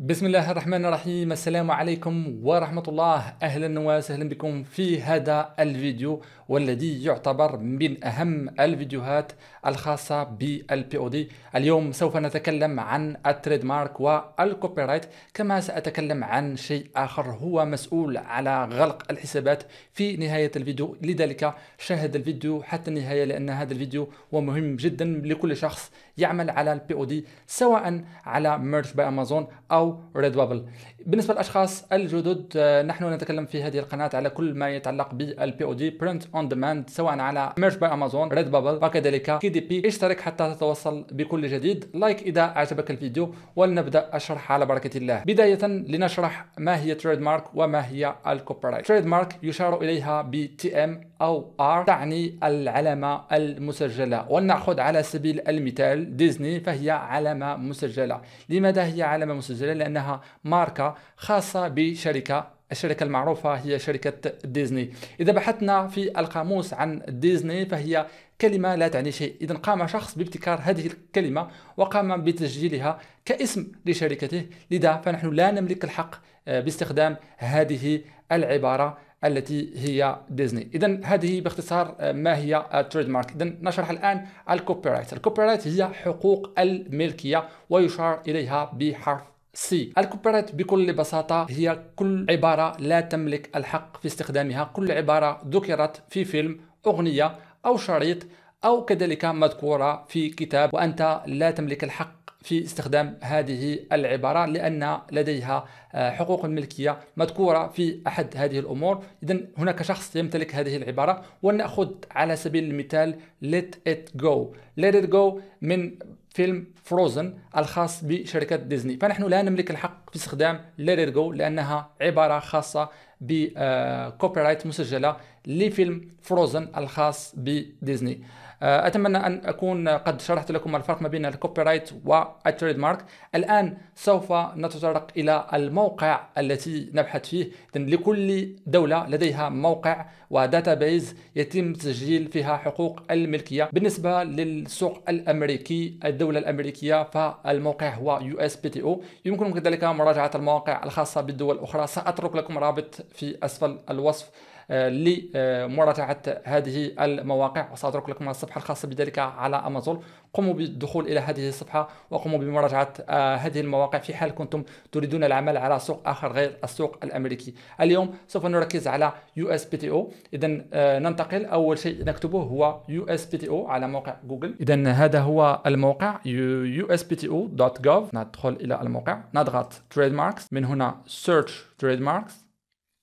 بسم الله الرحمن الرحيم السلام عليكم ورحمة الله أهلا وسهلا بكم في هذا الفيديو والذي يعتبر من أهم الفيديوهات الخاصة بالبي او دي اليوم سوف نتكلم عن التريد مارك والكوبي رايت كما سأتكلم عن شيء آخر هو مسؤول على غلق الحسابات في نهاية الفيديو لذلك شاهد الفيديو حتى النهاية لأن هذا الفيديو هو مهم جدا لكل شخص يعمل على البي او دي سواء على ميرش بأمازون أو او ريد بابل بالنسبه للاشخاص الجدد آه، نحن نتكلم في هذه القناه على كل ما يتعلق بالبي او دي برنت اون ديماند سواء على ميرش باي امازون ريد بابل وكذلك كي دي بي اشترك حتى تتوصل بكل جديد لايك اذا اعجبك الفيديو ولنبدا الشرح على بركه الله بدايه لنشرح ما هي تريد مارك وما هي الكوبرايت تريد مارك يشار اليها ب تي ام او ار تعني العلامه المسجله ولناخذ على سبيل المثال ديزني فهي علامه مسجله لماذا هي علامه مسجله لأنها ماركة خاصة بشركة الشركة المعروفة هي شركة ديزني إذا بحثنا في القاموس عن ديزني فهي كلمة لا تعني شيء إذا قام شخص بابتكار هذه الكلمة وقام بتسجيلها كاسم لشركته لذا فنحن لا نملك الحق آه، باستخدام هذه العبارة التي هي ديزني اذا هذه باختصار آه، ما هي التريد مارك اذا نشرح الان الكوبيرايت الكوبيرايت هي حقوق الملكيه ويشار اليها بحرف سي الكوبيرايت بكل بساطة هي كل عبارة لا تملك الحق في استخدامها كل عبارة ذكرت في فيلم أغنية أو شريط أو كذلك مذكورة في كتاب وأنت لا تملك الحق في استخدام هذه العبارة لأن لديها آه، حقوق الملكية مذكورة في أحد هذه الأمور إذا هناك شخص يمتلك هذه العبارة ونأخذ على سبيل المثال let it go let it go من فيلم فروزن الخاص بشركة ديزني فنحن لا نملك الحق في استخدام ليريرغو لأنها عبارة خاصة بكوبيرايت آه، مسجلة لفيلم فروزن الخاص بديزني آه، اتمنى ان اكون قد شرحت لكم الفرق ما بين الكوبي رايت والتريد مارك الان سوف نتطرق الى الموقع التي نبحث فيه لكل دوله لديها موقع وداتابيز يتم تسجيل فيها حقوق الملكيه بالنسبه للسوق الامريكي الدوله الامريكيه فالموقع هو يو اس بي تي او يمكنكم كذلك مراجعه المواقع الخاصه بالدول الاخرى ساترك لكم رابط في اسفل الوصف لمراجعه آه، هذه المواقع وساترك لكم الصفحه الخاصه بذلك على امازون قوموا بالدخول الى هذه الصفحه وقوموا بمراجعه آه، هذه المواقع في حال كنتم تريدون العمل على سوق اخر غير السوق الامريكي اليوم سوف نركز على يو اس بي تي او اذا آه، ننتقل اول شيء نكتبه هو يو اس بي تي او على موقع جوجل اذا هذا هو الموقع uspto.gov ندخل الى الموقع نضغط تريد ماركس من هنا سيرش تريد ماركس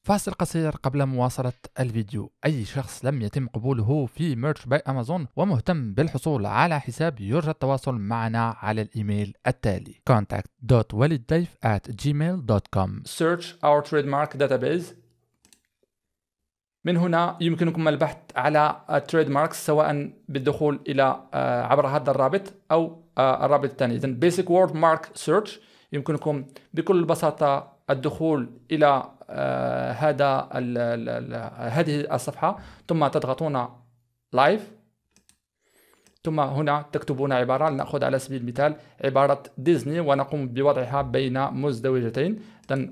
فاصل قصير قبل مواصلة الفيديو أي شخص لم يتم قبوله في ميرش باي أمازون ومهتم بالحصول على حساب يرجى التواصل معنا على الإيميل التالي contact.waliddaif at gmail.com Search our trademark database من هنا يمكنكم البحث على التريد ماركس سواء بالدخول إلى آه، عبر هذا الرابط أو آه، الرابط الثاني إذن Basic Word Mark Search يمكنكم بكل بساطة الدخول الى آه، هذا هذه الصفحه ثم تضغطون لايف ثم هنا تكتبون عبارة لنأخذ على سبيل المثال عبارة ديزني ونقوم بوضعها بين مزدوجتين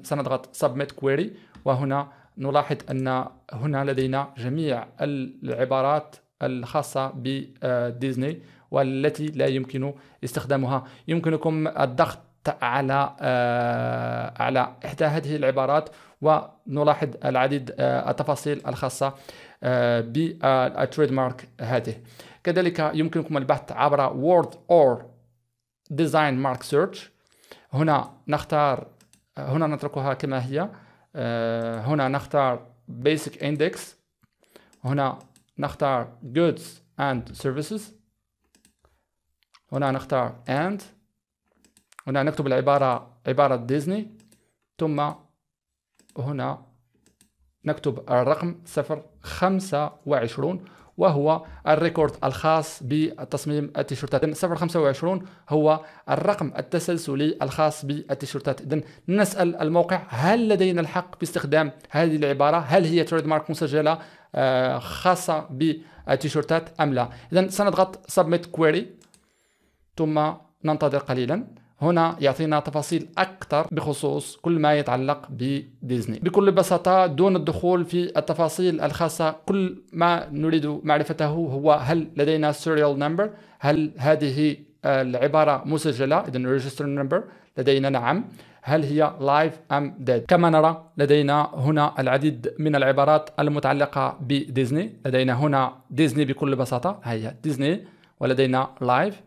سنضغط Submit Query وهنا نلاحظ أن هنا لدينا جميع العبارات الخاصة بديزني آه، والتي لا يمكن استخدامها يمكنكم الضغط على آه، على إحدى هذه العبارات ونلاحظ العديد آه، التفاصيل الخاصة آه، بالتريد مارك هذه كذلك يمكنكم البحث عبر Word or Design Mark Search هنا نختار هنا نتركها كما هي هنا نختار Basic Index هنا نختار Goods and Services هنا نختار And هنا نكتب العبارة عبارة ديزني ثم هنا نكتب الرقم صفر خمسة وعشرون وهو الريكورد الخاص بتصميم التيشيرتات إذن 025 هو الرقم التسلسلي الخاص بالتيشيرتات إذن نسأل الموقع هل لدينا الحق باستخدام هذه العبارة هل هي تريد مارك مسجلة آه، خاصة بالتيشيرتات أم لا إذن سنضغط سبميت كويري ثم ننتظر قليلا هنا يعطينا تفاصيل أكثر بخصوص كل ما يتعلق بديزني بكل بساطة دون الدخول في التفاصيل الخاصة كل ما نريد معرفته هو هل لدينا سيريال نمبر هل هذه آه، العبارة مسجلة إذن ريجستر نمبر لدينا نعم هل هي لايف أم ديد كما نرى لدينا هنا العديد من العبارات المتعلقة بديزني لدينا هنا ديزني بكل بساطة هي ديزني ولدينا لايف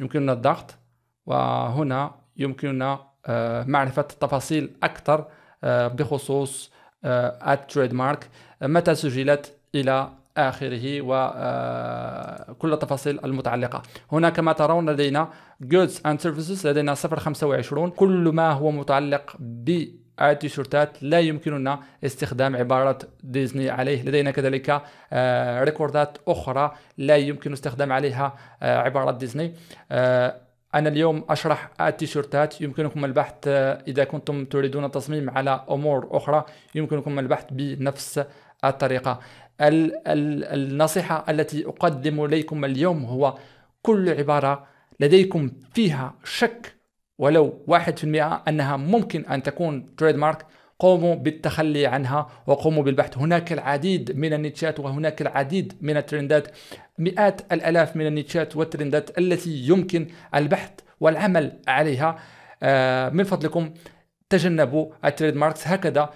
يمكننا الضغط وهنا يمكننا آه، معرفة تفاصيل أكثر آه، بخصوص التريد آه، مارك متى سجلت إلى آخره وكل التفاصيل المتعلقة هنا كما ترون لدينا goods and services لدينا 025 كل ما هو متعلق ب التيشيرتات لا يمكننا استخدام عبارة ديزني عليه لدينا كذلك ريكوردات أخرى لا يمكن استخدام عليها عبارة ديزني أنا اليوم أشرح التيشيرتات يمكنكم البحث آه، إذا كنتم تريدون التصميم على أمور أخرى يمكنكم البحث بنفس الطريقة ال ال النصيحة التي أقدم إليكم اليوم هو كل عبارة لديكم فيها شك ولو 1% أنها ممكن أن تكون تريد مارك قوموا بالتخلي عنها وقوموا بالبحث هناك العديد من النيتشات وهناك العديد من الترندات مئات الالاف من النيتشات والترندات التي يمكن البحث والعمل عليها آه، من فضلكم تجنبوا التريد ماركس هكذا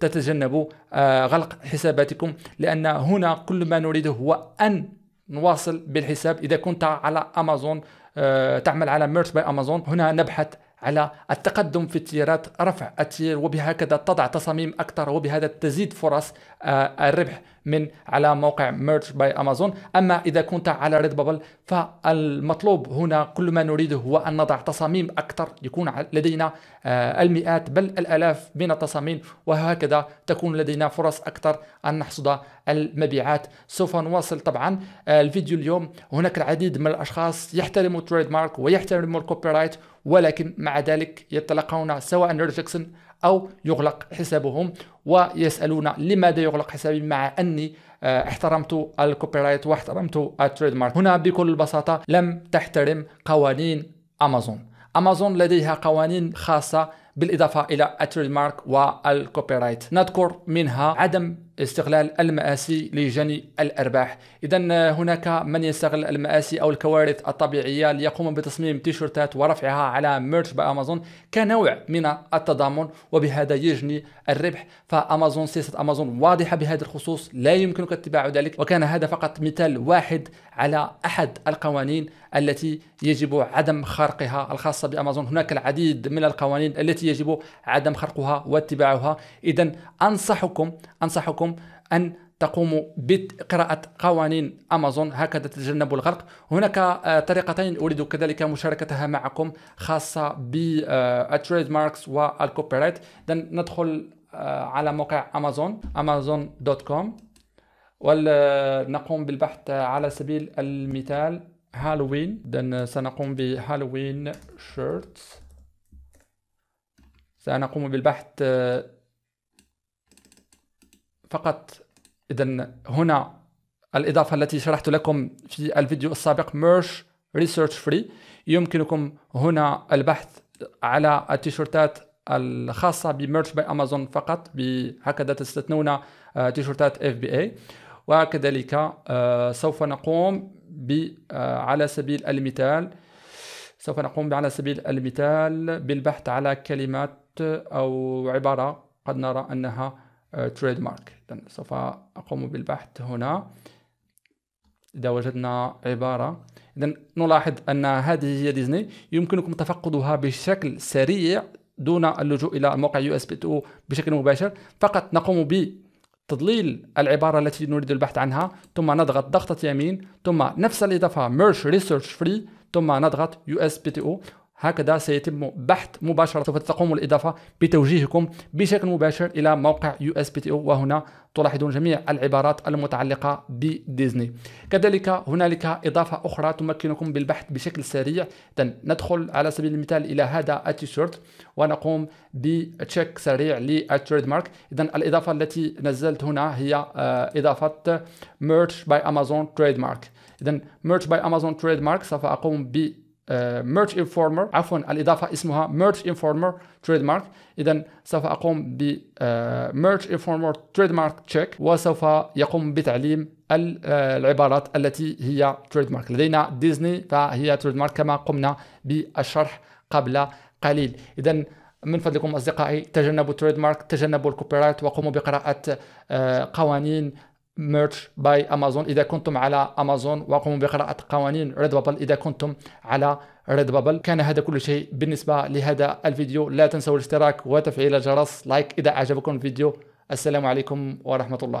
تتجنبوا آه، غلق حساباتكم لان هنا كل ما نريده هو ان نواصل بالحساب اذا كنت على امازون آه، تعمل على ميرت باي امازون هنا نبحث على التقدم في التيارات رفع التير وبهكذا تضع تصاميم أكثر وبهذا تزيد فرص آه، الربح من على موقع ميرج باي امازون اما اذا كنت على ريد بابل فالمطلوب هنا كل ما نريده هو ان نضع تصاميم اكثر يكون لدينا آه، المئات بل الالاف من التصاميم وهكذا تكون لدينا فرص اكثر ان نحصد المبيعات سوف نواصل طبعا آه، الفيديو اليوم هناك العديد من الاشخاص يحترموا التريد مارك ويحترموا الكوبي رايت ولكن مع ذلك يتلقون سواء ريجكشن أو يغلق حسابهم ويسألون لماذا يغلق حسابي مع أني آه، احترمت الكوبيرايت واحترمت التريد مارك هنا بكل بساطة لم تحترم قوانين أمازون أمازون لديها قوانين خاصة بالإضافة إلى التريد مارك والكوبيرايت نذكر منها عدم استغلال المآسي لجني الأرباح إذا هناك من يستغل المآسي أو الكوارث الطبيعية ليقوم بتصميم تيشرتات ورفعها على ميرتش بأمازون كنوع من التضامن وبهذا يجني الربح فأمازون سياسة أمازون واضحة بهذا الخصوص لا يمكنك اتباع ذلك وكان هذا فقط مثال واحد على أحد القوانين التي يجب عدم خرقها الخاصة بأمازون هناك العديد من القوانين التي يجب عدم خرقها واتباعها إذا أنصحكم أنصحكم منكم أن تقوموا بقراءة قوانين أمازون هكذا تتجنبوا الغرق هناك آه، طريقتين أريد كذلك مشاركتها معكم خاصة بالتريد ماركس والكوبيرايت ندخل آه، على موقع أمازون أمازون دوت كوم ونقوم بالبحث على سبيل المثال هالوين سنقوم بهالوين شيرتس سنقوم بالبحث آه، فقط اذا هنا الاضافه التي شرحت لكم في الفيديو السابق ميرش ريسيرش فري يمكنكم هنا البحث على التيشيرتات الخاصه بميرش باي امازون فقط هكذا تستثنون آه، تيشيرتات اف بي اي وكذلك آه، سوف نقوم ب آه، على سبيل المثال سوف نقوم على سبيل المثال بالبحث على كلمات او عباره قد نرى انها تريد مارك سوف أقوم بالبحث هنا إذا وجدنا عبارة إذا نلاحظ أن هذه هي ديزني يمكنكم تفقدها بشكل سريع دون اللجوء إلى موقع يو اس بي 2 بشكل مباشر فقط نقوم بتضليل العبارة التي نريد البحث عنها ثم نضغط ضغطة يمين ثم نفس الإضافة merge research free ثم نضغط يو اس بي هكذا سيتم بحث مباشرة سوف تقوم الإضافة بتوجيهكم بشكل مباشر إلى موقع يو اس بي تي او وهنا تلاحظون جميع العبارات المتعلقة بديزني كذلك هنالك إضافة أخرى تمكنكم بالبحث بشكل سريع ندخل على سبيل المثال إلى هذا التيشيرت ونقوم بتشيك سريع للتريد مارك إذا الإضافة التي نزلت هنا هي آه، إضافة ميرش باي أمازون تريد مارك إذا ميرش باي أمازون تريد مارك سوف أقوم ب ميرتش آه، انفورمر عفوا الاضافه اسمها ميرتش انفورمر تريد مارك اذا سوف اقوم ب ميرتش انفورمر تريد مارك تشيك وسوف يقوم بتعليم آه، العبارات التي هي تريد مارك لدينا ديزني فهي تريد مارك كما قمنا بالشرح قبل قليل اذا من فضلكم اصدقائي تجنبوا التريد مارك تجنبوا الكوبي رايت وقوموا بقراءه آه، قوانين ميرتش باي امازون اذا كنتم على امازون وقوموا بقراءه قوانين ريد بابل اذا كنتم على ريد بابل كان هذا كل شيء بالنسبه لهذا الفيديو لا تنسوا الاشتراك وتفعيل الجرس لايك اذا اعجبكم الفيديو السلام عليكم ورحمه الله